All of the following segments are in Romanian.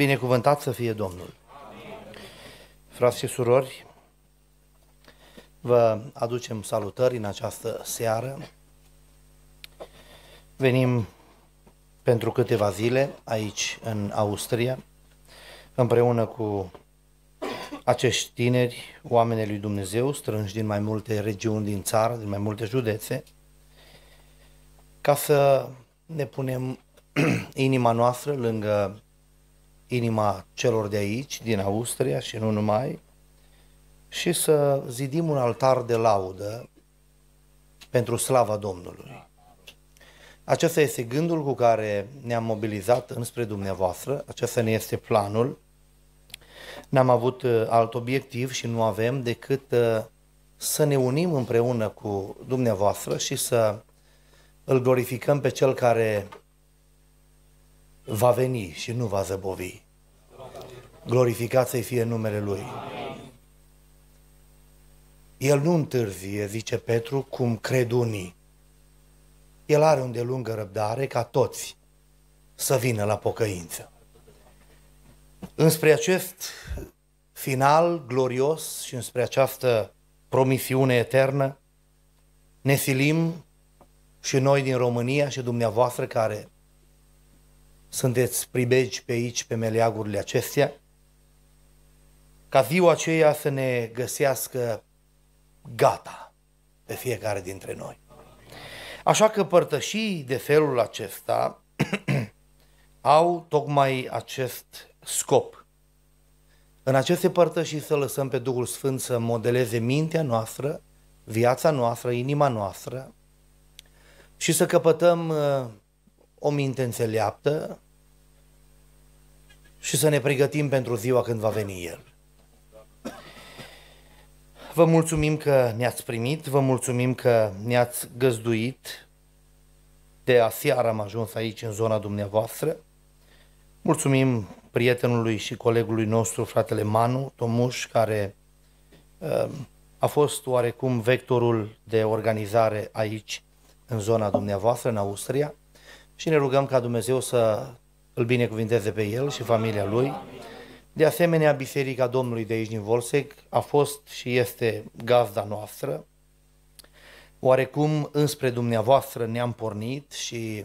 Binecuvântat să fie Domnul! Frați și surori, vă aducem salutări în această seară. Venim pentru câteva zile aici în Austria, împreună cu acești tineri, oamenii lui Dumnezeu, strânși din mai multe regiuni din țară, din mai multe județe, ca să ne punem inima noastră lângă inima celor de aici, din Austria și nu numai, și să zidim un altar de laudă pentru slava Domnului. Acesta este gândul cu care ne-am mobilizat înspre dumneavoastră, acesta ne este planul. N-am avut uh, alt obiectiv și nu avem decât uh, să ne unim împreună cu dumneavoastră și să îl glorificăm pe Cel care va veni și nu va zăbovi. Glorificat să fie numele Lui. El nu întârzie, zice Petru, cum cred unii. El are o lungă răbdare ca toți să vină la pocăință. Înspre acest final glorios și înspre această promisiune eternă, ne silim și noi din România și dumneavoastră care sunteți pribegi pe aici, pe meleagurile acestea, ca ziua aceea să ne găsească gata pe fiecare dintre noi. Așa că părtășii de felul acesta au tocmai acest scop. În aceste părtășii să lăsăm pe Duhul Sfânt să modeleze mintea noastră, viața noastră, inima noastră și să căpătăm uh, o minte înțeleaptă și să ne pregătim pentru ziua când va veni El. Vă mulțumim că ne-ați primit, vă mulțumim că ne-ați găzduit. De aseară am ajuns aici, în zona dumneavoastră. Mulțumim prietenului și colegului nostru, fratele Manu Tomuș, care uh, a fost oarecum vectorul de organizare aici, în zona dumneavoastră, în Austria și ne rugăm ca Dumnezeu să îl binecuvinteze pe el și familia lui. De asemenea, Biserica Domnului de aici din Volsec a fost și este gazda noastră. Oarecum înspre dumneavoastră ne-am pornit și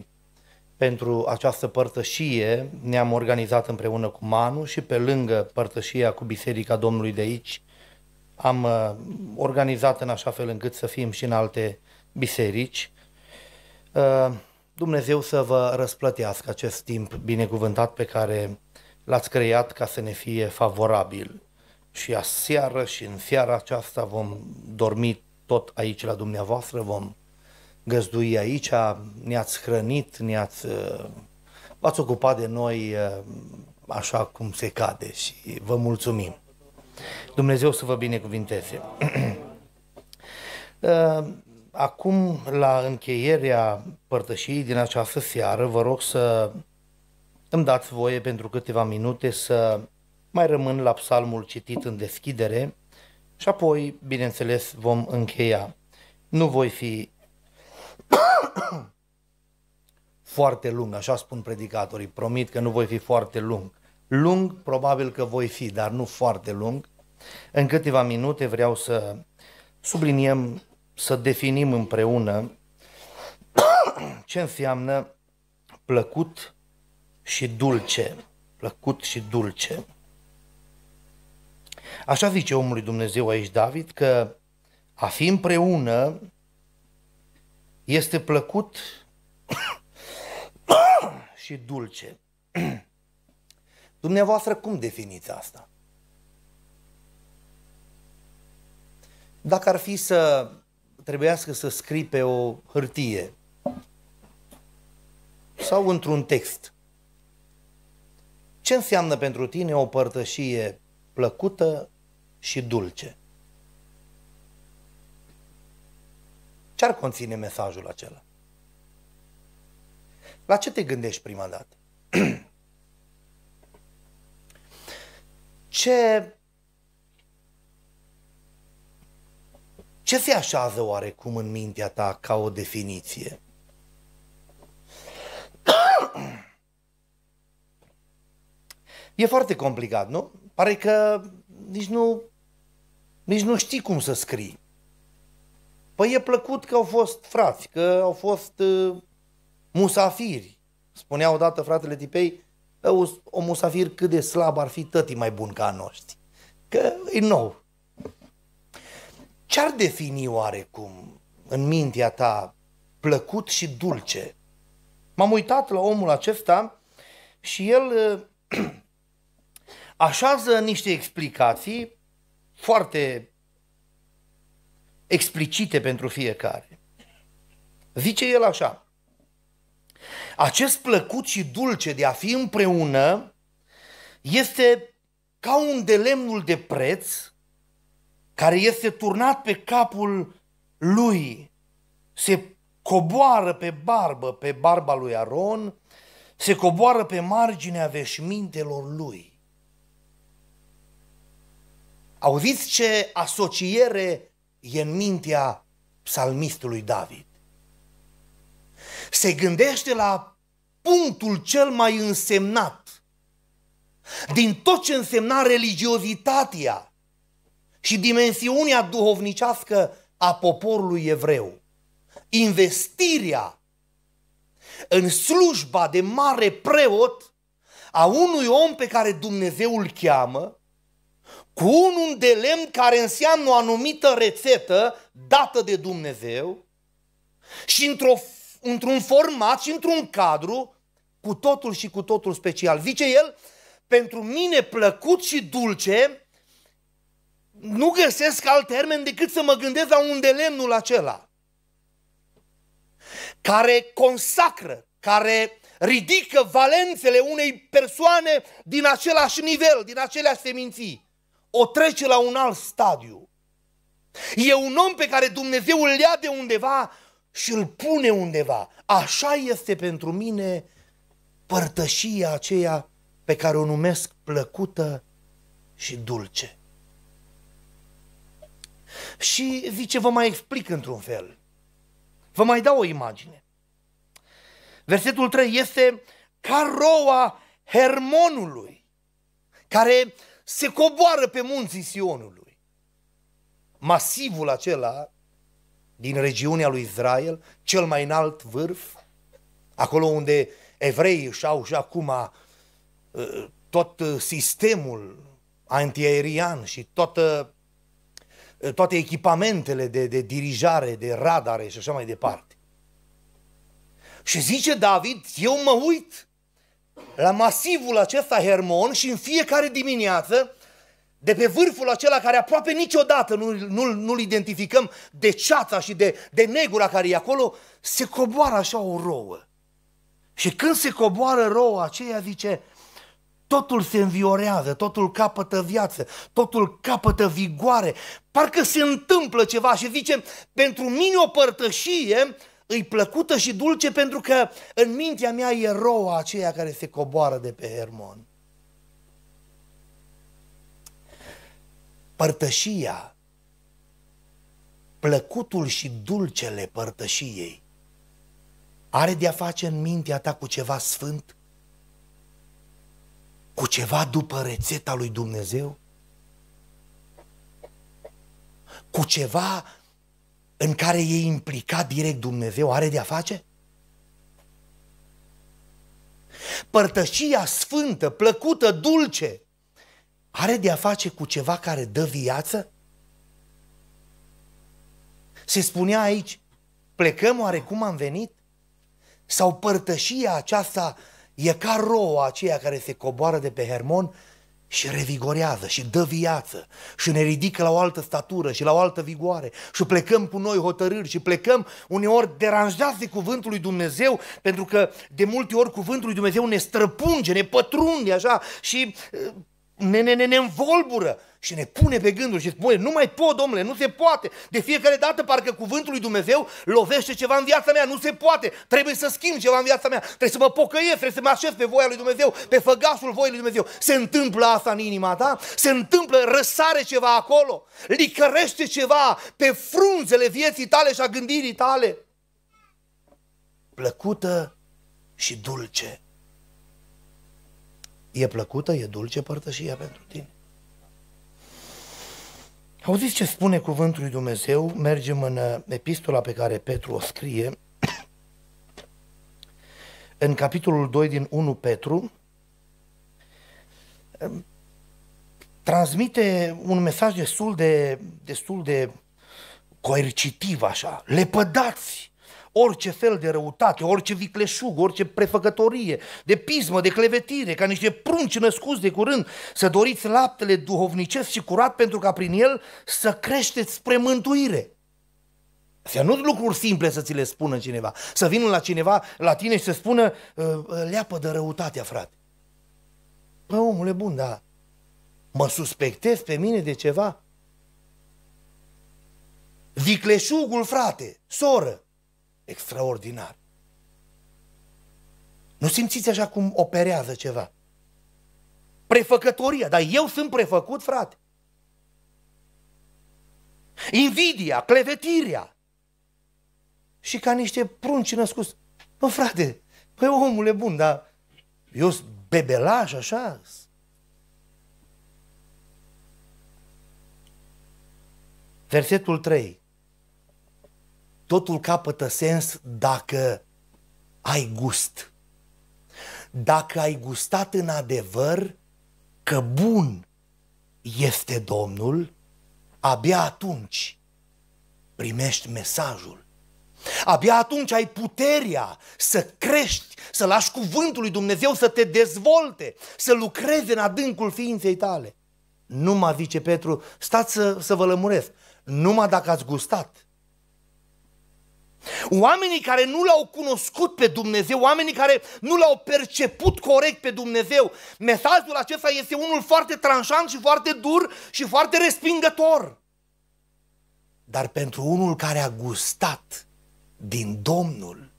pentru această părtășie ne-am organizat împreună cu Manu și pe lângă părtășia cu Biserica Domnului de aici am uh, organizat în așa fel încât să fim și în alte biserici. Uh, Dumnezeu să vă răsplătească acest timp binecuvântat pe care l-ați creat ca să ne fie favorabil. Și aseară și în seara aceasta vom dormi tot aici la dumneavoastră, vom găzdui aici, ne-ați hrănit, ne-ați, uh, v-ați ocupat de noi uh, așa cum se cade și vă mulțumim. Dumnezeu să vă binecuvinteze. Uh, acum, la încheierea părtășiei din această seară, vă rog să îmi dați voie pentru câteva minute să mai rămân la psalmul citit în deschidere și apoi, bineînțeles, vom încheia. Nu voi fi foarte lung, așa spun predicatorii, promit că nu voi fi foarte lung. Lung probabil că voi fi, dar nu foarte lung. În câteva minute vreau să subliniem să definim împreună ce înseamnă plăcut și dulce. Plăcut și dulce. Așa zice omului Dumnezeu aici David că a fi împreună este plăcut și dulce. Dumneavoastră cum definiți asta? Dacă ar fi să trebuiască să scrii pe o hârtie sau într-un text. Ce înseamnă pentru tine o părtășie plăcută și dulce? Ce ar conține mesajul acela? La ce te gândești prima dată? Ce Ce se așează oarecum în mintea ta ca o definiție? E foarte complicat, nu? Pare că nici nu, nici nu știi cum să scrii. Păi e plăcut că au fost frați, că au fost uh, musafiri. Spunea odată fratele Tipei, o musafir cât de slab ar fi tătii mai bun ca a noștri. Că e nou, ce-ar defini oarecum în mintea ta plăcut și dulce? M-am uitat la omul acesta și el așează niște explicații foarte explicite pentru fiecare. Zice el așa, acest plăcut și dulce de a fi împreună este ca un delemnul de preț care este turnat pe capul lui, se coboară pe barbă, pe barba lui Aron, se coboară pe marginea veșmintelor lui. Auziți ce asociere e în mintea psalmistului David. Se gândește la punctul cel mai însemnat din tot ce însemna religiozitatea, și dimensiunea duhovnicească a poporului evreu. Investirea în slujba de mare preot a unui om pe care Dumnezeu îl cheamă, cu un de lemn care înseamnă o anumită rețetă dată de Dumnezeu și într-o, într-un format și într-un cadru cu totul și cu totul special. Zice el, pentru mine plăcut și dulce nu găsesc alt termen decât să mă gândesc la de lemnul acela care consacră, care ridică valențele unei persoane din același nivel, din aceleași seminții, o trece la un alt stadiu. E un om pe care Dumnezeu îl ia de undeva și îl pune undeva. Așa este pentru mine părtășia aceea pe care o numesc plăcută și dulce. Și zice, vă mai explic într-un fel. Vă mai dau o imagine. Versetul 3 este ca roa Hermonului, care se coboară pe munții Sionului. Masivul acela din regiunea lui Israel, cel mai înalt vârf, acolo unde evreii și au și acum uh, tot uh, sistemul antiaerian și toată Eh, toate echipamentele de, de dirijare, de radare și așa mai departe. Și zice David, eu mă uit la masivul acesta Hermon și în fiecare dimineață, de pe vârful acela care aproape niciodată nu, nu, nu-l identificăm de ceața și de, de negura care e acolo, se coboară așa o rouă. Și când se coboară roua aceea, zice, totul se înviorează, totul capătă viață, totul capătă vigoare. Parcă se întâmplă ceva și zice, pentru mine o părtășie îi plăcută și dulce pentru că în mintea mea e roa aceea care se coboară de pe Hermon. Părtășia, plăcutul și dulcele părtășiei, are de-a face în mintea ta cu ceva sfânt? cu ceva după rețeta lui Dumnezeu? Cu ceva în care e implicat direct Dumnezeu are de-a face? Părtășia sfântă, plăcută, dulce, are de-a face cu ceva care dă viață? Se spunea aici, plecăm oare cum am venit? Sau părtășia aceasta E ca roa aceea care se coboară de pe Hermon și revigorează și dă viață și ne ridică la o altă statură și la o altă vigoare și plecăm cu noi hotărâri și plecăm uneori deranjați de cuvântul lui Dumnezeu pentru că de multe ori cuvântul lui Dumnezeu ne străpunge, ne pătrunde așa și ne, ne, ne, ne învolbură și ne pune pe gânduri și spune, nu mai pot, domnule, nu se poate. De fiecare dată parcă cuvântul lui Dumnezeu lovește ceva în viața mea, nu se poate. Trebuie să schimb ceva în viața mea, trebuie să mă pocăiesc, trebuie să mă așez pe voia lui Dumnezeu, pe făgașul voii lui Dumnezeu. Se întâmplă asta în inima ta? Se întâmplă, răsare ceva acolo, licărește ceva pe frunzele vieții tale și a gândirii tale. Plăcută și dulce E plăcută, e dulce părtășia pentru tine? Auziți ce spune cuvântul lui Dumnezeu? Mergem în uh, epistola pe care Petru o scrie, în capitolul 2 din 1 Petru, transmite un mesaj destul de, destul de coercitiv așa. Lepădați orice fel de răutate, orice vicleșug, orice prefăcătorie, de pismă, de clevetire, ca niște prunci născuți de curând, să doriți laptele duhovnicesc și curat pentru ca prin el să creșteți spre mântuire. Să nu lucruri simple să ți le spună cineva. Să vină la cineva, la tine și să spună, ă, ă, leapă de răutatea, frate. Păi omule bun, dar mă suspectez pe mine de ceva? Vicleșugul, frate, soră, extraordinar. Nu simțiți așa cum operează ceva. Prefăcătoria, dar eu sunt prefăcut, frate. Invidia, clevetirea. Și ca niște prunci născuți. Mă, frate, păi omule bun, dar eu sunt bebelaș așa? Versetul 3 totul capătă sens dacă ai gust. Dacă ai gustat în adevăr că bun este Domnul, abia atunci primești mesajul. Abia atunci ai puterea să crești, să lași cuvântul lui Dumnezeu să te dezvolte, să lucreze în adâncul ființei tale. Numai, zice Petru, stați să, să vă lămuresc, numai dacă ați gustat Oamenii care nu l-au cunoscut pe Dumnezeu, oamenii care nu l-au perceput corect pe Dumnezeu, mesajul acesta este unul foarte tranșant și foarte dur și foarte respingător. Dar pentru unul care a gustat din Domnul,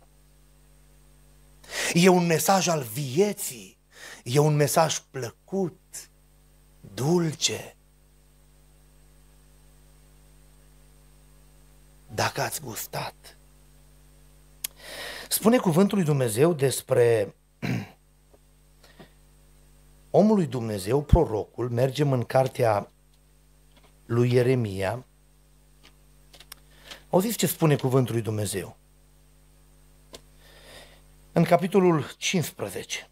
e un mesaj al vieții, e un mesaj plăcut, dulce. Dacă ați gustat, Spune cuvântul lui Dumnezeu despre omul lui Dumnezeu, prorocul, mergem în cartea lui Ieremia. Auziți ce spune cuvântul lui Dumnezeu? În capitolul 15.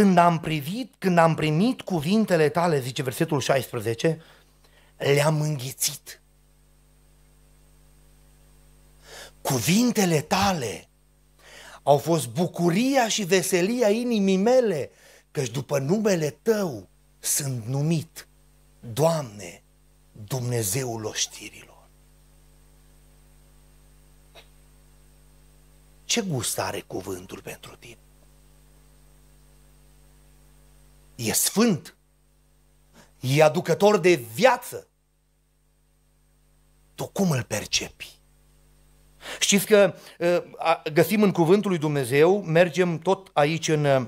Când am privit, când am primit cuvintele tale, zice versetul 16, le-am înghițit. Cuvintele tale au fost bucuria și veselia inimii mele, căci după numele tău sunt numit, Doamne, Dumnezeul oștirilor. Ce gust are cuvântul pentru tine? e sfânt, e aducător de viață. Tu cum îl percepi? Știți că uh, găsim în cuvântul lui Dumnezeu, mergem tot aici în uh,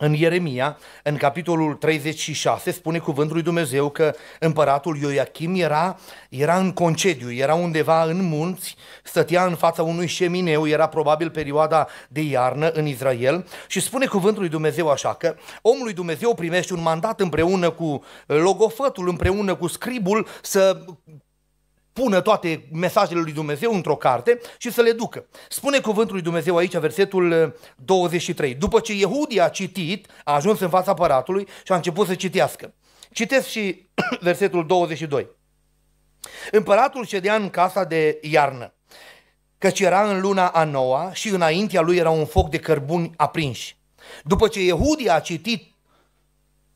în Ieremia, în capitolul 36, spune cuvântul lui Dumnezeu că împăratul Ioachim era, era în concediu, era undeva în munți, stătea în fața unui șemineu, era probabil perioada de iarnă în Israel și spune cuvântul lui Dumnezeu așa că omul lui Dumnezeu primește un mandat împreună cu logofătul, împreună cu scribul să pună toate mesajele lui Dumnezeu într-o carte și să le ducă. Spune cuvântul lui Dumnezeu aici, versetul 23. Uh, După ce Iehudi a citit, a ajuns în fața păratului și a început să citească. Citesc și versetul 22. Împăratul ședea în casa de iarnă, căci era în luna a noua și înaintea lui era un foc de cărbuni aprinși. După ce Iehudi a citit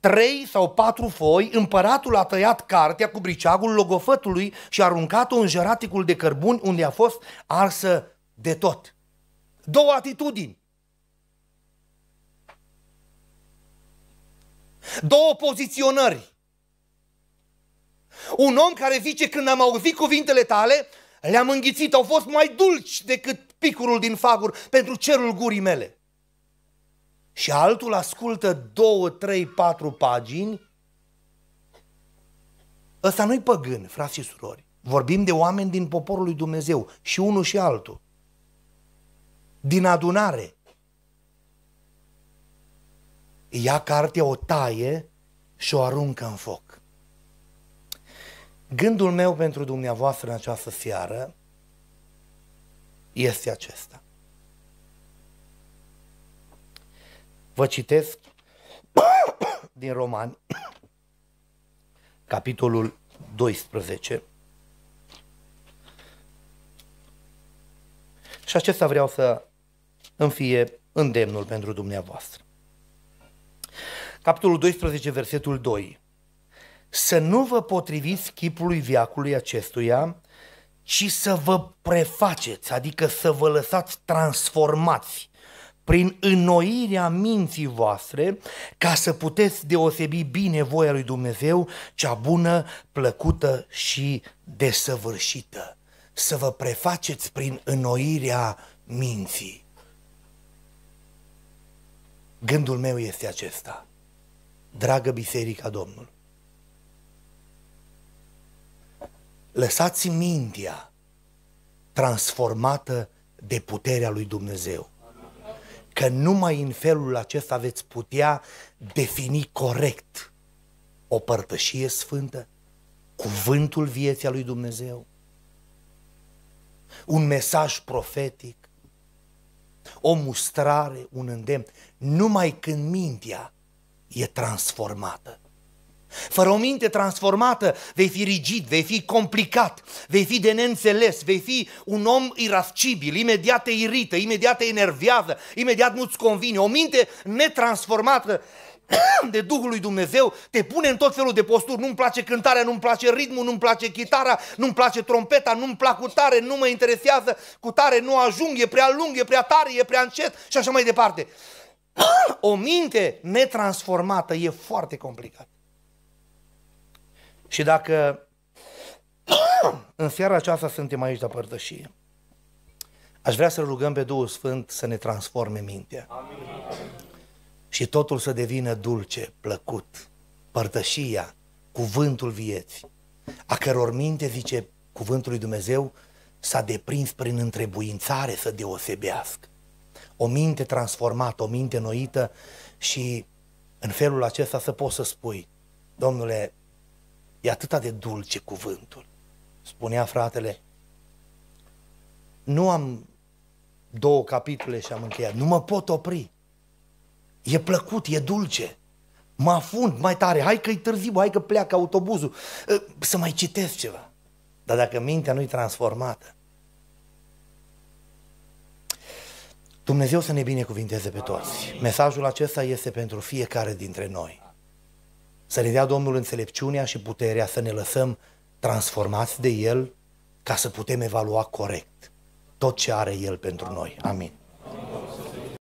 trei sau patru foi, împăratul a tăiat cartea cu briceagul logofătului și a aruncat-o în jăraticul de cărbuni unde a fost arsă de tot. Două atitudini. Două poziționări. Un om care zice când am auzit cuvintele tale, le-am înghițit, au fost mai dulci decât picurul din fagur pentru cerul gurii mele și altul ascultă două, trei, patru pagini, ăsta nu-i păgân, frați și surori. Vorbim de oameni din poporul lui Dumnezeu și unul și altul. Din adunare. Ia cartea, o taie și o aruncă în foc. Gândul meu pentru dumneavoastră în această seară este acesta. Vă citesc din Romani, capitolul 12. Și acesta vreau să îmi fie îndemnul pentru dumneavoastră. Capitolul 12, versetul 2. Să nu vă potriviți chipului viacului acestuia, ci să vă prefaceți, adică să vă lăsați transformați prin înnoirea minții voastre, ca să puteți deosebi bine voia lui Dumnezeu, cea bună, plăcută și desăvârșită. Să vă prefaceți prin înnoirea minții. Gândul meu este acesta. Dragă Biserica Domnului, lăsați mintea transformată de puterea lui Dumnezeu că numai în felul acesta veți putea defini corect o părtășie sfântă, cuvântul vieții a lui Dumnezeu, un mesaj profetic, o mustrare, un îndemn, numai când mintea e transformată. Fără o minte transformată vei fi rigid, vei fi complicat, vei fi de neînțeles, vei fi un om irascibil, imediat te irită, imediat te enervează, imediat nu-ți convine. O minte netransformată de Duhul lui Dumnezeu te pune în tot felul de posturi. Nu-mi place cântarea, nu-mi place ritmul, nu-mi place chitara, nu-mi place trompeta, nu-mi plac cu tare, nu mă interesează cu tare, nu ajung, e prea lung, e prea tare, e prea încet și așa mai departe. O minte netransformată e foarte complicat. Și dacă în seara aceasta suntem aici de părtășie, aș vrea să rugăm pe Duhul Sfânt să ne transforme mintea. Amin. Și totul să devină dulce, plăcut, părtășia, cuvântul vieții, a căror minte, zice cuvântul lui Dumnezeu, s-a deprins prin întrebuințare să deosebească. O minte transformată, o minte noită și în felul acesta să poți să spui, domnule, E atâta de dulce cuvântul. Spunea fratele, nu am două capitole și am încheiat, nu mă pot opri. E plăcut, e dulce. Mă afund mai tare, hai că-i târziu, hai că pleacă autobuzul, ă, să mai citesc ceva. Dar dacă mintea nu-i transformată, Dumnezeu să ne binecuvinteze pe toți. Mesajul acesta este pentru fiecare dintre noi. Să ne dea Domnul înțelepciunea și puterea să ne lăsăm transformați de El ca să putem evalua corect tot ce are El pentru noi. Amin.